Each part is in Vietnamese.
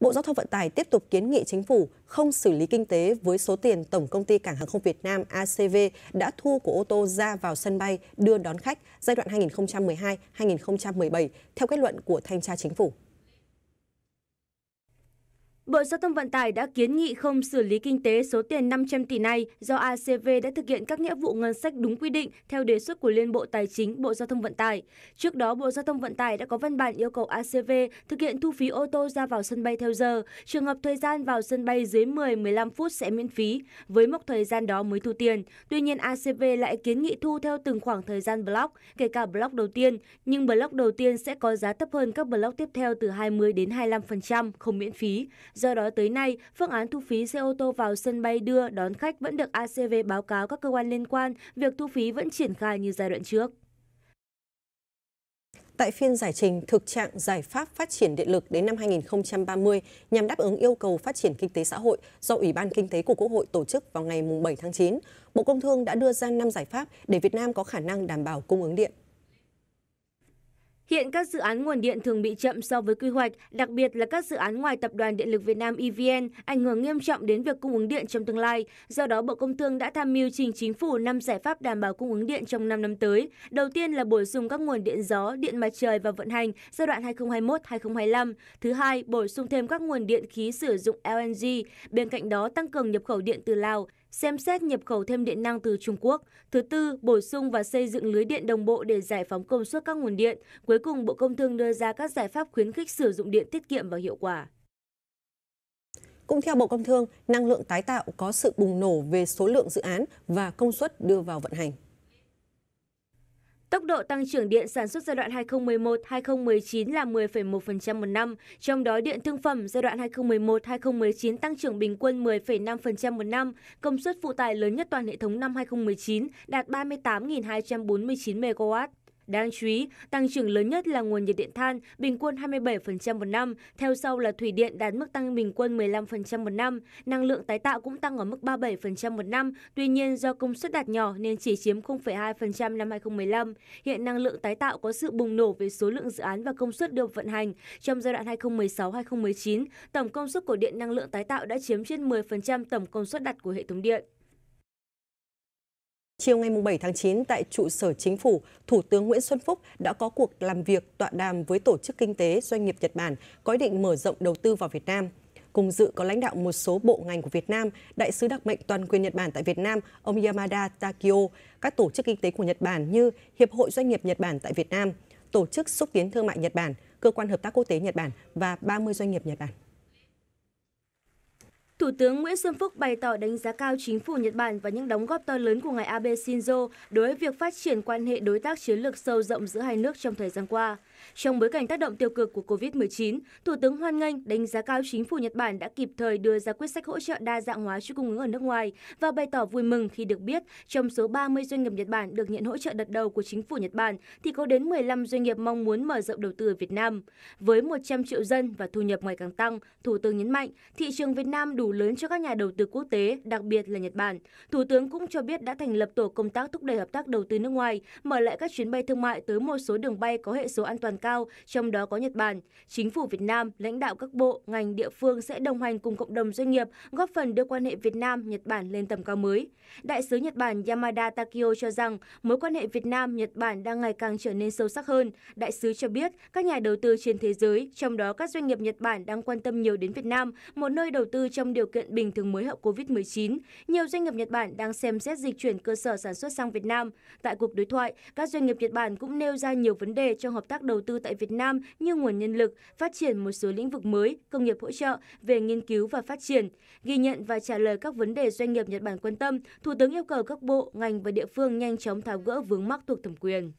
Bộ Giao thông Vận tải tiếp tục kiến nghị chính phủ không xử lý kinh tế với số tiền Tổng công ty Cảng hàng không Việt Nam ACV đã thu của ô tô ra vào sân bay đưa đón khách giai đoạn 2012-2017 theo kết luận của Thanh tra Chính phủ. Bộ Giao thông Vận tải đã kiến nghị không xử lý kinh tế số tiền 500 tỷ này do ACV đã thực hiện các nghĩa vụ ngân sách đúng quy định theo đề xuất của Liên Bộ Tài chính Bộ Giao thông Vận tải. Trước đó, Bộ Giao thông Vận tải đã có văn bản yêu cầu ACV thực hiện thu phí ô tô ra vào sân bay theo giờ, trường hợp thời gian vào sân bay dưới 10-15 phút sẽ miễn phí, với mốc thời gian đó mới thu tiền. Tuy nhiên, ACV lại kiến nghị thu theo từng khoảng thời gian block, kể cả block đầu tiên, nhưng block đầu tiên sẽ có giá thấp hơn các block tiếp theo từ 20 đến 25%, không miễn phí. Do đó tới nay, phương án thu phí xe ô tô vào sân bay đưa đón khách vẫn được ACV báo cáo các cơ quan liên quan, việc thu phí vẫn triển khai như giai đoạn trước. Tại phiên giải trình thực trạng giải pháp phát triển điện lực đến năm 2030 nhằm đáp ứng yêu cầu phát triển kinh tế xã hội do Ủy ban Kinh tế của Quốc hội tổ chức vào ngày 7 tháng 9, Bộ Công Thương đã đưa ra 5 giải pháp để Việt Nam có khả năng đảm bảo cung ứng điện. Hiện các dự án nguồn điện thường bị chậm so với quy hoạch, đặc biệt là các dự án ngoài Tập đoàn Điện lực Việt Nam EVN ảnh hưởng nghiêm trọng đến việc cung ứng điện trong tương lai. Do đó, Bộ Công Thương đã tham mưu trình chính phủ 5 giải pháp đảm bảo cung ứng điện trong 5 năm tới. Đầu tiên là bổ sung các nguồn điện gió, điện mặt trời và vận hành giai đoạn 2021-2025. Thứ hai, bổ sung thêm các nguồn điện khí sử dụng LNG. Bên cạnh đó, tăng cường nhập khẩu điện từ Lào xem xét nhập khẩu thêm điện năng từ Trung Quốc. Thứ tư, bổ sung và xây dựng lưới điện đồng bộ để giải phóng công suất các nguồn điện. Cuối cùng, Bộ Công Thương đưa ra các giải pháp khuyến khích sử dụng điện tiết kiệm và hiệu quả. Cũng theo Bộ Công Thương, năng lượng tái tạo có sự bùng nổ về số lượng dự án và công suất đưa vào vận hành. Tốc độ tăng trưởng điện sản xuất giai đoạn 2011-2019 là 10,1% một năm, trong đó điện thương phẩm giai đoạn 2011-2019 tăng trưởng bình quân 10,5% một năm, công suất phụ tải lớn nhất toàn hệ thống năm 2019 đạt 38.249 MW. Đáng chú ý, tăng trưởng lớn nhất là nguồn nhiệt điện than, bình quân 27% một năm, theo sau là thủy điện đạt mức tăng bình quân 15% một năm, năng lượng tái tạo cũng tăng ở mức 37% một năm, tuy nhiên do công suất đạt nhỏ nên chỉ chiếm 0,2% năm 2015. Hiện năng lượng tái tạo có sự bùng nổ về số lượng dự án và công suất được vận hành. Trong giai đoạn 2016-2019, tổng công suất của điện năng lượng tái tạo đã chiếm trên 10% tổng công suất đặt của hệ thống điện. Chiều ngày 7 tháng 9 tại trụ sở chính phủ, Thủ tướng Nguyễn Xuân Phúc đã có cuộc làm việc tọa đàm với Tổ chức Kinh tế Doanh nghiệp Nhật Bản có ý định mở rộng đầu tư vào Việt Nam. Cùng dự có lãnh đạo một số bộ ngành của Việt Nam, Đại sứ đặc mệnh toàn quyền Nhật Bản tại Việt Nam, ông Yamada Takio, các tổ chức kinh tế của Nhật Bản như Hiệp hội Doanh nghiệp Nhật Bản tại Việt Nam, Tổ chức Xúc tiến Thương mại Nhật Bản, Cơ quan Hợp tác Quốc tế Nhật Bản và 30 doanh nghiệp Nhật Bản. Thủ tướng Nguyễn Xuân Phúc bày tỏ đánh giá cao chính phủ Nhật Bản và những đóng góp to lớn của ngài Abe Shinzo đối với việc phát triển quan hệ đối tác chiến lược sâu rộng giữa hai nước trong thời gian qua. Trong bối cảnh tác động tiêu cực của COVID-19, Thủ tướng hoan nghênh đánh giá cao chính phủ Nhật Bản đã kịp thời đưa ra quyết sách hỗ trợ đa dạng hóa chuỗi cung ứng ở nước ngoài và bày tỏ vui mừng khi được biết trong số 30 doanh nghiệp Nhật Bản được nhận hỗ trợ đợt đầu của chính phủ Nhật Bản thì có đến 15 doanh nghiệp mong muốn mở rộng đầu tư ở Việt Nam. Với 100 triệu dân và thu nhập ngày càng tăng, Thủ tướng nhấn mạnh thị trường Việt Nam đủ lớn cho các nhà đầu tư quốc tế, đặc biệt là Nhật Bản. Thủ tướng cũng cho biết đã thành lập tổ công tác thúc đẩy hợp tác đầu tư nước ngoài, mở lại các chuyến bay thương mại tới một số đường bay có hệ số an toàn toàn cao, trong đó có Nhật Bản. Chính phủ Việt Nam, lãnh đạo các bộ, ngành địa phương sẽ đồng hành cùng cộng đồng doanh nghiệp góp phần đưa quan hệ Việt Nam Nhật Bản lên tầm cao mới. Đại sứ Nhật Bản Yamada Takio cho rằng mối quan hệ Việt Nam Nhật Bản đang ngày càng trở nên sâu sắc hơn. Đại sứ cho biết các nhà đầu tư trên thế giới, trong đó các doanh nghiệp Nhật Bản đang quan tâm nhiều đến Việt Nam, một nơi đầu tư trong điều kiện bình thường mới hậu Covid-19. Nhiều doanh nghiệp Nhật Bản đang xem xét dịch chuyển cơ sở sản xuất sang Việt Nam. Tại cuộc đối thoại, các doanh nghiệp Nhật Bản cũng nêu ra nhiều vấn đề trong hợp tác đầu đầu tư tại Việt Nam như nguồn nhân lực, phát triển một số lĩnh vực mới, công nghiệp hỗ trợ về nghiên cứu và phát triển. Ghi nhận và trả lời các vấn đề doanh nghiệp Nhật Bản quan tâm, Thủ tướng yêu cầu các bộ, ngành và địa phương nhanh chóng tháo gỡ vướng mắc thuộc thẩm quyền.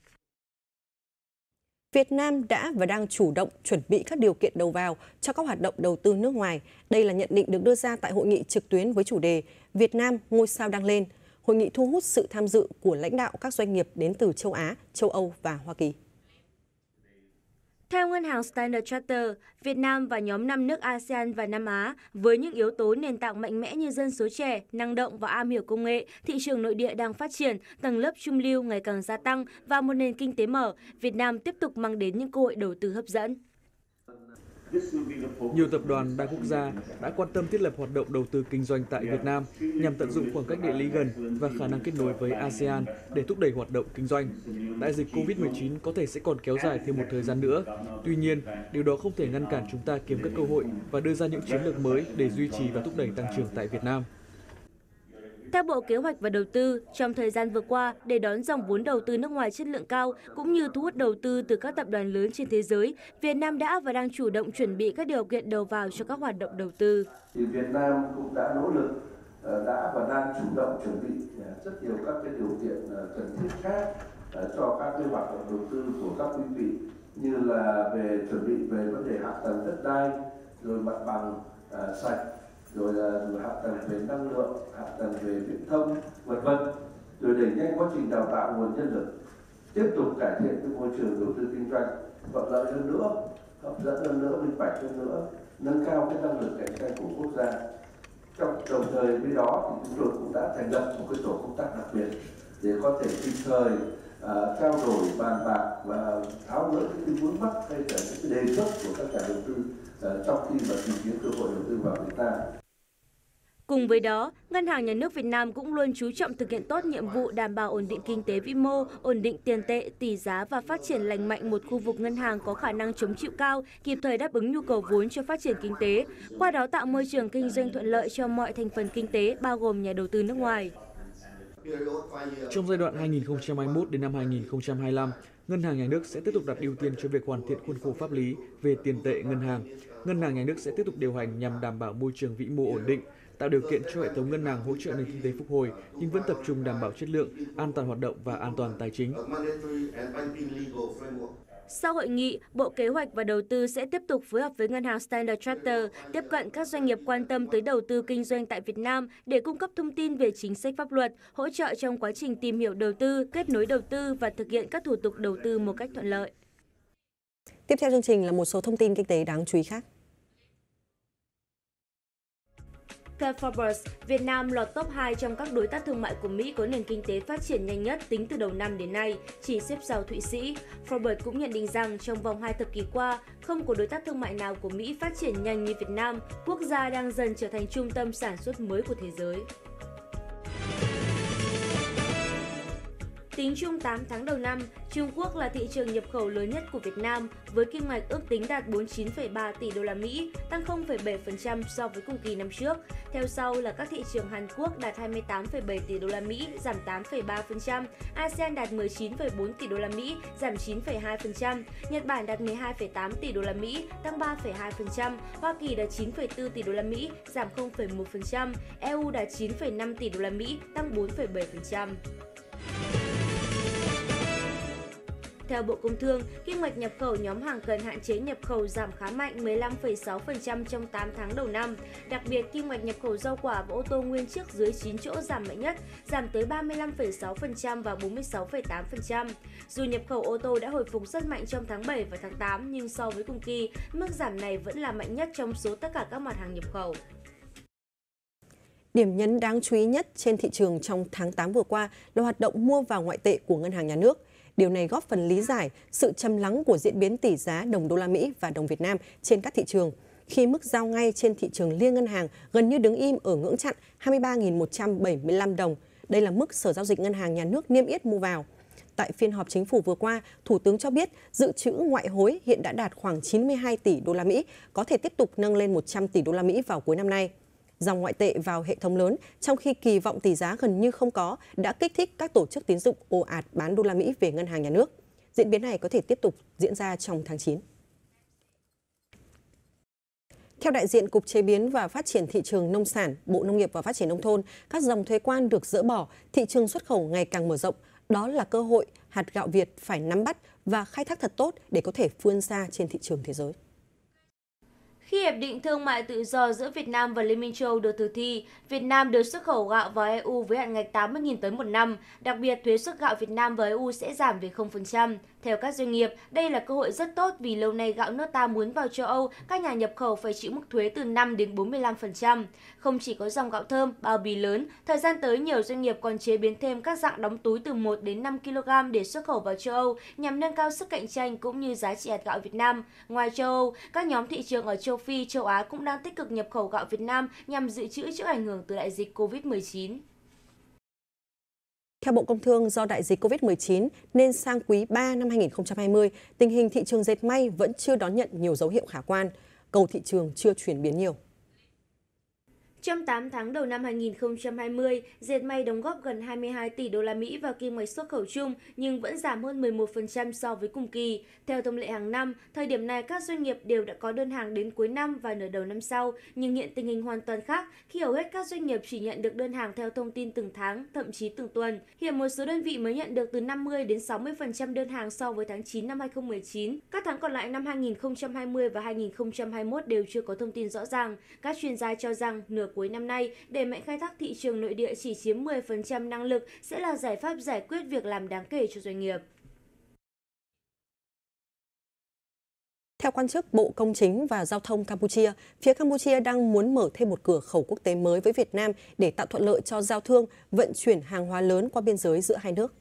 Việt Nam đã và đang chủ động chuẩn bị các điều kiện đầu vào cho các hoạt động đầu tư nước ngoài. Đây là nhận định được đưa ra tại hội nghị trực tuyến với chủ đề Việt Nam ngôi sao đang lên. Hội nghị thu hút sự tham dự của lãnh đạo các doanh nghiệp đến từ châu Á, châu Âu và Hoa Kỳ. Theo ngân hàng Standard Charter, Việt Nam và nhóm 5 nước ASEAN và Nam Á với những yếu tố nền tảng mạnh mẽ như dân số trẻ, năng động và am hiểu công nghệ, thị trường nội địa đang phát triển, tầng lớp trung lưu ngày càng gia tăng và một nền kinh tế mở, Việt Nam tiếp tục mang đến những cơ hội đầu tư hấp dẫn. Nhiều tập đoàn đa quốc gia đã quan tâm thiết lập hoạt động đầu tư kinh doanh tại Việt Nam nhằm tận dụng khoảng cách địa lý gần và khả năng kết nối với ASEAN để thúc đẩy hoạt động kinh doanh. Đại dịch COVID-19 có thể sẽ còn kéo dài thêm một thời gian nữa. Tuy nhiên, điều đó không thể ngăn cản chúng ta kiếm các cơ hội và đưa ra những chiến lược mới để duy trì và thúc đẩy tăng trưởng tại Việt Nam. Theo Bộ Kế hoạch và Đầu tư, trong thời gian vừa qua, để đón dòng vốn đầu tư nước ngoài chất lượng cao cũng như thu hút đầu tư từ các tập đoàn lớn trên thế giới, Việt Nam đã và đang chủ động chuẩn bị các điều kiện đầu vào cho các hoạt động đầu tư. Thì Việt Nam cũng đã nỗ lực ờ, đã và đang chủ động chuẩn bị ờ, rất nhiều các cái điều kiện ờ, cần thiết khác cho các cái hoạt động đầu tư của các quý vị như là về chuẩn bị về vấn đề hạ tầng đất đai rồi mặt bằng sạch rồi là hạ tầng về năng lượng hạ tầng về viễn thông vân vân rồi đẩy nhanh quá trình đào tạo nguồn nhân lực tiếp tục cải thiện cái môi trường đầu tư kinh doanh thuận lợi hơn nữa hấp dẫn hơn nữa minh bạch hơn nữa nâng cao cái năng lực cạnh tranh của quốc gia trong đồng thời với đó thì chúng tôi cũng đã thành lập một cái tổ công tác đặc biệt để có thể kịp thời uh, trao đổi bàn bạc và tháo gỡ những cái vướng mắc hay là những cái đề xuất của các nhà đầu tư uh, trong khi mà tìm kiếm cơ hội đầu tư vào Việt Nam Cùng với đó, Ngân hàng Nhà nước Việt Nam cũng luôn chú trọng thực hiện tốt nhiệm vụ đảm bảo ổn định kinh tế vĩ mô, ổn định tiền tệ, tỷ giá và phát triển lành mạnh một khu vực ngân hàng có khả năng chống chịu cao, kịp thời đáp ứng nhu cầu vốn cho phát triển kinh tế, qua đó tạo môi trường kinh doanh thuận lợi cho mọi thành phần kinh tế bao gồm nhà đầu tư nước ngoài. Trong giai đoạn 2021 đến năm 2025, Ngân hàng Nhà nước sẽ tiếp tục đặt ưu tiên cho việc hoàn thiện khuôn khổ pháp lý về tiền tệ ngân hàng. Ngân hàng Nhà nước sẽ tiếp tục điều hành nhằm đảm bảo môi trường vĩ mô ổn định, tạo điều kiện cho hệ thống ngân hàng hỗ trợ nền kinh tế phục hồi nhưng vẫn tập trung đảm bảo chất lượng, an toàn hoạt động và an toàn tài chính. Sau hội nghị, Bộ Kế hoạch và Đầu tư sẽ tiếp tục phối hợp với ngân hàng Standard Chartered tiếp cận các doanh nghiệp quan tâm tới đầu tư kinh doanh tại Việt Nam để cung cấp thông tin về chính sách pháp luật, hỗ trợ trong quá trình tìm hiểu đầu tư, kết nối đầu tư và thực hiện các thủ tục đầu tư một cách thuận lợi. Tiếp theo chương trình là một số thông tin kinh tế đáng chú ý khác. Theo Forbes, Việt Nam lọt top 2 trong các đối tác thương mại của Mỹ có nền kinh tế phát triển nhanh nhất tính từ đầu năm đến nay, chỉ xếp sau Thụy Sĩ. Forbes cũng nhận định rằng trong vòng 2 thập kỷ qua, không có đối tác thương mại nào của Mỹ phát triển nhanh như Việt Nam, quốc gia đang dần trở thành trung tâm sản xuất mới của thế giới. Tính chung 8 tháng đầu năm, Trung Quốc là thị trường nhập khẩu lớn nhất của Việt Nam với kim ngạch ước tính đạt 49,3 tỷ đô la Mỹ, tăng 0,7% so với cùng kỳ năm trước. Theo sau là các thị trường Hàn Quốc đạt 28,7 tỷ đô la Mỹ, giảm 8,3%, ASEAN đạt 19,4 tỷ đô la Mỹ, giảm 9,2%, Nhật Bản đạt 12,8 tỷ đô la Mỹ, tăng 3,2%, Hoa Kỳ đạt 9,4 tỷ đô la Mỹ, giảm 0,1%, EU đạt 9,5 tỷ đô la Mỹ, tăng 4,7%. Theo Bộ Công Thương, kim ngạch nhập khẩu nhóm hàng cần hạn chế nhập khẩu giảm khá mạnh 15,6% trong 8 tháng đầu năm. Đặc biệt, kim ngạch nhập khẩu rau quả và ô tô nguyên chiếc dưới 9 chỗ giảm mạnh nhất, giảm tới 35,6% và 46,8%. Dù nhập khẩu ô tô đã hồi phục rất mạnh trong tháng 7 và tháng 8, nhưng so với cùng kỳ, mức giảm này vẫn là mạnh nhất trong số tất cả các mặt hàng nhập khẩu. Điểm nhấn đáng chú ý nhất trên thị trường trong tháng 8 vừa qua là hoạt động mua vào ngoại tệ của ngân hàng nhà nước – Điều này góp phần lý giải sự châm lắng của diễn biến tỷ giá đồng đô la Mỹ và đồng Việt Nam trên các thị trường khi mức giao ngay trên thị trường liên ngân hàng gần như đứng im ở ngưỡng chặn 23.175 đồng. Đây là mức Sở Giao dịch Ngân hàng Nhà nước niêm yết mua vào. Tại phiên họp chính phủ vừa qua, Thủ tướng cho biết dự trữ ngoại hối hiện đã đạt khoảng 92 tỷ đô la Mỹ, có thể tiếp tục nâng lên 100 tỷ đô la Mỹ vào cuối năm nay dòng ngoại tệ vào hệ thống lớn, trong khi kỳ vọng tỷ giá gần như không có, đã kích thích các tổ chức tín dụng ồ ạt bán đô la Mỹ về ngân hàng nhà nước. Diễn biến này có thể tiếp tục diễn ra trong tháng 9. Theo đại diện Cục Chế biến và Phát triển Thị trường Nông sản, Bộ Nông nghiệp và Phát triển Nông thôn, các dòng thuế quan được dỡ bỏ, thị trường xuất khẩu ngày càng mở rộng. Đó là cơ hội hạt gạo Việt phải nắm bắt và khai thác thật tốt để có thể vươn xa trên thị trường thế giới. Khi Hiệp định Thương mại Tự do giữa Việt Nam và Liên minh châu Âu được thực thi, Việt Nam được xuất khẩu gạo vào EU với hạn ngạch 80.000 tấn một năm. Đặc biệt, thuế xuất gạo Việt Nam với EU sẽ giảm về 0%. Theo các doanh nghiệp, đây là cơ hội rất tốt vì lâu nay gạo nước ta muốn vào châu Âu, các nhà nhập khẩu phải chịu mức thuế từ 5 đến 45%. Không chỉ có dòng gạo thơm, bao bì lớn, thời gian tới nhiều doanh nghiệp còn chế biến thêm các dạng đóng túi từ 1 đến 5 kg để xuất khẩu vào châu Âu nhằm nâng cao sức cạnh tranh cũng như giá trị hạt gạo Việt Nam. Ngoài châu Âu, các nhóm thị trường ở châu Phi, châu Á cũng đang tích cực nhập khẩu gạo Việt Nam nhằm dự trữ trước ảnh hưởng từ đại dịch COVID-19. Theo Bộ Công Thương, do đại dịch COVID-19 nên sang quý 3 năm 2020, tình hình thị trường dệt may vẫn chưa đón nhận nhiều dấu hiệu khả quan, cầu thị trường chưa chuyển biến nhiều. Trong 8 tháng đầu năm 2020, dệt may đóng góp gần 22 tỷ đô la Mỹ vào kim ngạch xuất khẩu chung nhưng vẫn giảm hơn 11% so với cùng kỳ. Theo thông lệ hàng năm, thời điểm này các doanh nghiệp đều đã có đơn hàng đến cuối năm và nửa đầu năm sau, nhưng hiện tình hình hoàn toàn khác khi hầu hết các doanh nghiệp chỉ nhận được đơn hàng theo thông tin từng tháng, thậm chí từng tuần. Hiện một số đơn vị mới nhận được từ 50 đến 60% đơn hàng so với tháng 9 năm 2019. Các tháng còn lại năm 2020 và 2021 đều chưa có thông tin rõ ràng. Các chuyên gia cho rằng nửa cuối năm nay, để mạnh khai thác thị trường nội địa chỉ chiếm 10% năng lực sẽ là giải pháp giải quyết việc làm đáng kể cho doanh nghiệp. Theo quan chức Bộ Công chính và Giao thông Campuchia, phía Campuchia đang muốn mở thêm một cửa khẩu quốc tế mới với Việt Nam để tạo thuận lợi cho giao thương, vận chuyển hàng hóa lớn qua biên giới giữa hai nước.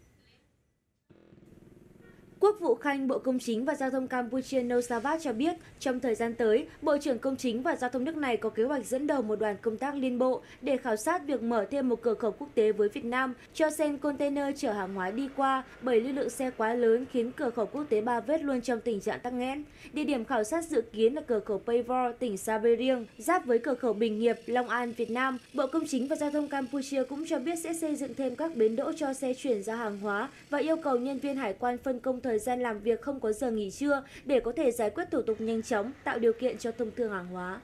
Quốc vụ Khanh Bộ Công chính và Giao thông Campuchia Nosavat cho biết, trong thời gian tới, Bộ trưởng Công chính và Giao thông nước này có kế hoạch dẫn đầu một đoàn công tác liên bộ để khảo sát việc mở thêm một cửa khẩu quốc tế với Việt Nam cho xe container chở hàng hóa đi qua bởi lưu lượng xe quá lớn khiến cửa khẩu quốc tế Ba Vết luôn trong tình trạng tắc nghẽn. Địa điểm khảo sát dự kiến là cửa khẩu Paivor, tỉnh Saveriang, giáp với cửa khẩu Bình Hiệp, Long An, Việt Nam. Bộ Công chính và Giao thông Campuchia cũng cho biết sẽ xây dựng thêm các bến đỗ cho xe chuyển ra hàng hóa và yêu cầu nhân viên hải quan phân công thời thời gian làm việc không có giờ nghỉ trưa để có thể giải quyết thủ tục nhanh chóng, tạo điều kiện cho thông thương hàng hóa.